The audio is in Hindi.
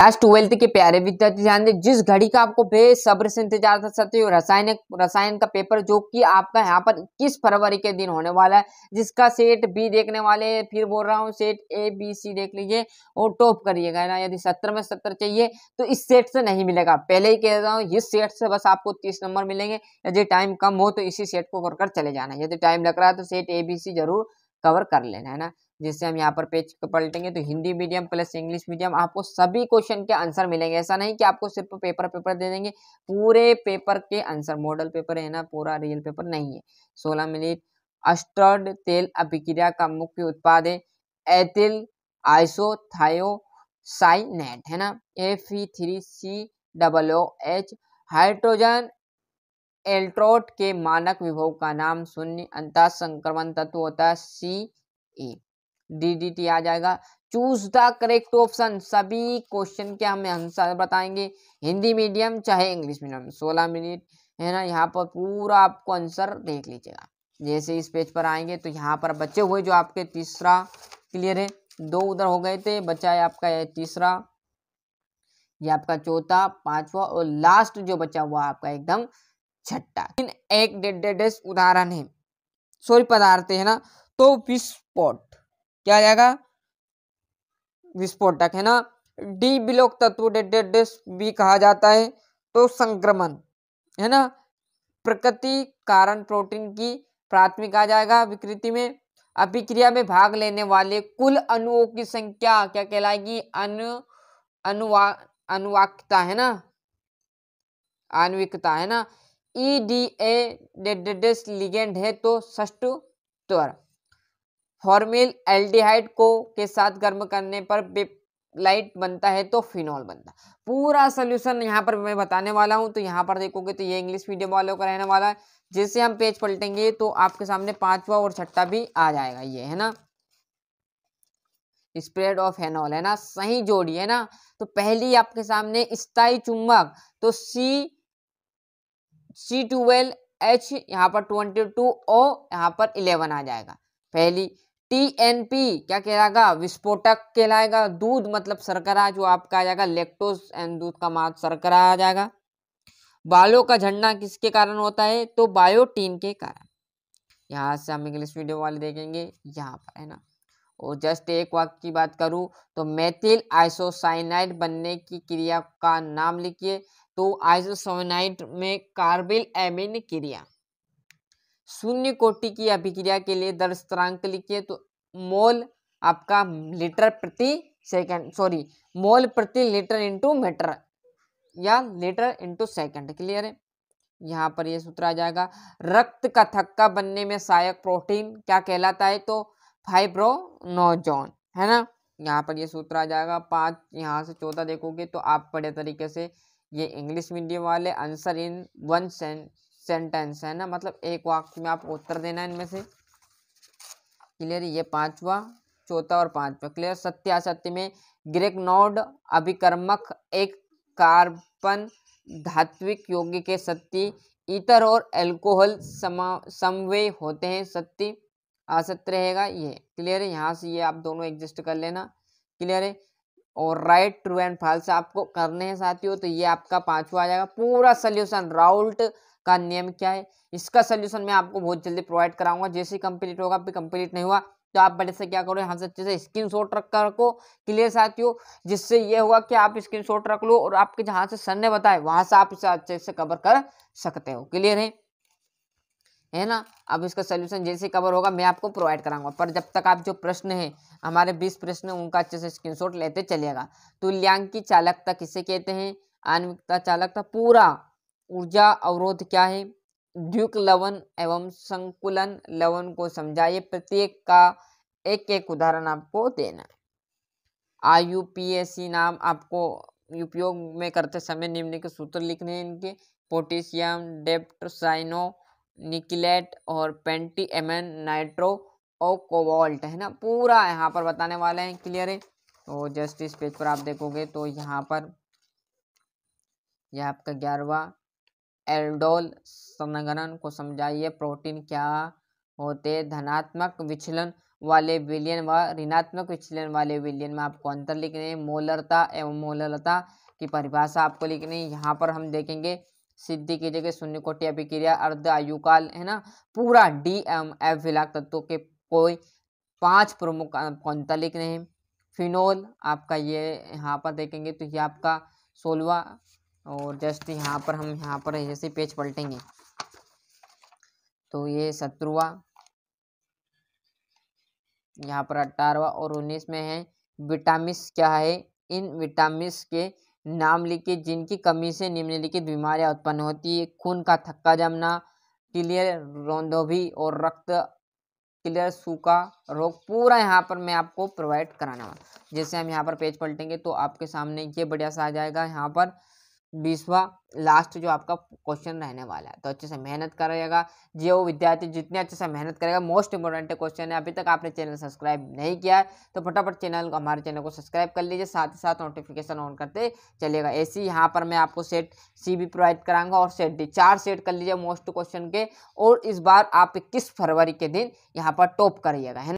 क्लास ट्वेल्थ के प्यारे विद्यार्थी ध्यान दें जिस घड़ी का आपको बेसब्र से इंतजार था सकते हो रसायन का पेपर जो कि आपका यहाँ पर इक्कीस फरवरी के दिन होने वाला है जिसका सेट बी देखने वाले फिर बोल रहा हूँ सेट ए बी सी देख लीजिए और टॉप करिएगा ना यदि सत्तर में सत्तर चाहिए तो इस सेट से नहीं मिलेगा पहले ही कह रहा हूँ इस सेट से बस आपको तीस नंबर मिलेंगे यदि टाइम कम हो तो इसी सेट को कर चले जाना यदि टाइम लग रहा है तो सेट ए बी सी जरूर कवर कर लेना है ना जिससे हम यहाँ पर पेज पलटेंगे तो Hindi medium plus English medium आपको सभी क्वेश्चन के आंसर मिलेंगे ऐसा नहीं कि आपको सिर्फ पेपर पेपर दे देंगे पूरे पेपर के आंसर मॉडल पेपर है ना पूरा रियल पेपर नहीं है सोलह मिनट अस्टर्ड तेल अभिक्रिया का मुख्य उत्पाद है एथिल आइसोथायोसाइनेट है ना F E three C double O H hydrogen electrode के मानक विभव का नाम शून्य अंतः संक्रमण तत्व होता है सी ए डी आ जाएगा चूज द करेक्ट ऑप्शन सभी क्वेश्चन के हमें आंसर बताएंगे हिंदी मीडियम चाहे इंग्लिश मीडियम सोलह मिनट है ना यहाँ पर पूरा आपको आंसर देख लीजिएगा जैसे इस पेज पर आएंगे तो यहाँ पर बच्चे हुए जो आपके तीसरा क्लियर है दो उधर हो गए थे बचा है आपका ये तीसरा ये आपका चौथा पांचवा और लास्ट जो बचा हुआ आपका एकदम छठा एक डेड डेड उदाहरण है सॉरी पदार्थ है ना तो विस्फोट क्या आ जाएगा विस्फोटक है ना डी बिलोक तत्व भी कहा जाता है तो संक्रमण है ना प्रकृति कारण प्रोटीन की प्राथमिक आ जाएगा विकृति में अभिक्रिया में भाग लेने वाले कुल अणुओं की संख्या क्या कहलाएगी अनु अनुवा अनुवाकता है ना आनविकता है ना ईडीए डी लिगेंड है तो ष्ट त्वर फॉर्मेल एल्डिहाइड को के साथ गर्म करने पर लाइट बनता है तो फिनॉल बनता है पूरा सोल्यूशन यहाँ पर मैं बताने वाला हूँ तो यहाँ पर देखोगे तो ये इंग्लिश मीडियम वालों का रहने वाला है जैसे हम पेज पलटेंगे तो आपके सामने पांचवा और छठा भी आ जाएगा ये है ना स्प्रेड ऑफ हेनॉल है ना सही जोड़ी है ना तो पहली आपके सामने स्थाई चुंबक तो सी सी टूवेल्व एच यहाँ पर ट्वेंटी टू ओ यहाँ पर इलेवन आ जाएगा पहली टीएनपी क्या कहलाएगा विस्फोटक कहलाएगा दूध मतलब सरकरा जो आपका आ जाएगा लेक्टोज एंड दूध का मात सरकरा आ जाएगा बालों का झड़ना किसके कारण होता है तो बायोटीन के कारण यहाँ से हम इंग्लिश वीडियो वाले देखेंगे यहाँ पर है ना और जस्ट एक वक्त की बात करूँ तो मेथिल आइसोसाइनाइड बनने की क्रिया का नाम लिखिए तो आइसोसाइनाइड में कार्बिल एमिन क्रिया शून्य कोटि की अभिक्रिया के लिए दर स्थिरांक लिखिए तो मोल आपका लीटर प्रति सेकंड सॉरी मोल प्रति लीटर इंटू मीटर या लीटर इंटू सेकंड क्लियर है यहाँ पर यह सूत्र आ जाएगा रक्त का थक्का बनने में सहायक प्रोटीन क्या कहलाता है तो फाइब्रोनोजोन है ना यहाँ पर यह सूत्र आ जाएगा पांच यहाँ से चौदह देखोगे तो आप बड़े तरीके से ये इंग्लिश मीडियम वाले answer in one sent sentence है ना मतलब एक वाक्य में आपको उत्तर देना है इनमें से क्लियर ये पांचवा चौथा और पांचवा क्लियर सत्य असत्य में ग्रेकनोड अभिकर्मक एक कार्बन धात्विक यौगिक के सत्य इतर और एल्कोहल समवे होते हैं सत्य असत्य रहेगा ये क्लियर है यहाँ से ये आप दोनों एग्जिस्ट कर लेना क्लियर है और राइट ट्रू एंड फॉल्स आपको करने हैं साथियों तो ये आपका पांचवा आ जाएगा पूरा सोल्यूशन राउल्ट का नियम क्या है इसका सोल्यूशन मैं आपको बहुत जल्दी प्रोवाइड कराऊंगा जैसे ही कंप्लीट होगा अभी कंप्लीट नहीं हुआ तो आप बड़े से क्या करो यहाँ से अच्छे से स्क्रीन शॉट रख कर रखो क्लियर साथियों जिससे ये होगा कि आप स्क्रीन शॉट रख लो और आपके जहाँ से सर ने बताए वहाँ से आप इसे अच्छे से कवर कर सकते हो क्लियर है है ना अब इसका सोल्यूशन जैसे कवर होगा मैं आपको प्रोवाइड कराऊंगा पर जब तक आप जो प्रश्न है हमारे बीस प्रश्न उनका अच्छे से स्क्रीनशॉट लेते चलेगा तुल्यांकी चालकता किसे कहते हैं आनविकता चालकता पूरा ऊर्जा अवरोध क्या है ड्यूक लवन एवं संकुलन लवन को समझाइए प्रत्येक का एक एक उदाहरण आपको देना आई पी नाम आपको उपयोग में करते समय निम्न के सूत्र लिखने हैं इनके पोटेशियम डेप्टोसाइनो निकिलेट और पेंटी एमन नाइट्रो और कोवाल्ट है ना पूरा यहाँ पर बताने वाले हैं क्लियर है तो जस्ट इस पेज पर आप देखोगे तो यहाँ पर यह आपका ग्यारहवा एल्डोल संगणन को समझाइए प्रोटीन क्या होते धनात्मक विचलन वाले विलियन व ऋणात्मक विचलन वाले विलियन में आपको अंतर लिखने मोलरता एवं मोलरता की परिभाषा आपको लिखनी है यहाँ पर हम देखेंगे सिद्धि की जगह शून्य कोटि अभिक्रिया अर्ध आयुकाल है ना पूरा डी एम एफ विलाक तत्वों के कोई पांच प्रमुख आपको अंतर लिखने हैं फिनोल आपका ये यहाँ पर देखेंगे तो ये आपका सोलवा और जस्ट यहाँ पर हम यहाँ पर जैसे पेज पलटेंगे तो ये सत्रवा यहाँ पर अठारवा और उन्नीस में है विटामिन क्या है इन विटामिन के नाम लिखे जिनकी कमी से निम्नलिखित बीमारियां उत्पन्न होती है खून का थक्का जमना क्लियर भी और रक्त क्लियर सूखा रोग पूरा यहाँ पर मैं आपको प्रोवाइड कराना जैसे हम यहाँ पर पेज पलटेंगे तो आपके सामने ये बढ़िया सा आ जाएगा यहाँ पर बीसवा लास्ट जो आपका क्वेश्चन रहने वाला है तो अच्छे से मेहनत करेगा जो विद्यार्थी जितने अच्छे से मेहनत करेगा मोस्ट इंपॉर्टेंट क्वेश्चन है अभी तक आपने चैनल सब्सक्राइब नहीं किया है तो फटाफट चैनल को हमारे चैनल को सब्सक्राइब कर लीजिए साथ ही साथ नोटिफिकेशन ऑन करते चलेगा ए सी यहाँ पर मैं आपको सेट सी भी प्रोवाइड कराऊंगा और सेट डी चार सेट कर लीजिए मोस्ट क्वेश्चन के और इस बार आप इक्कीस फरवरी के दिन यहाँ पर टॉप करिएगा है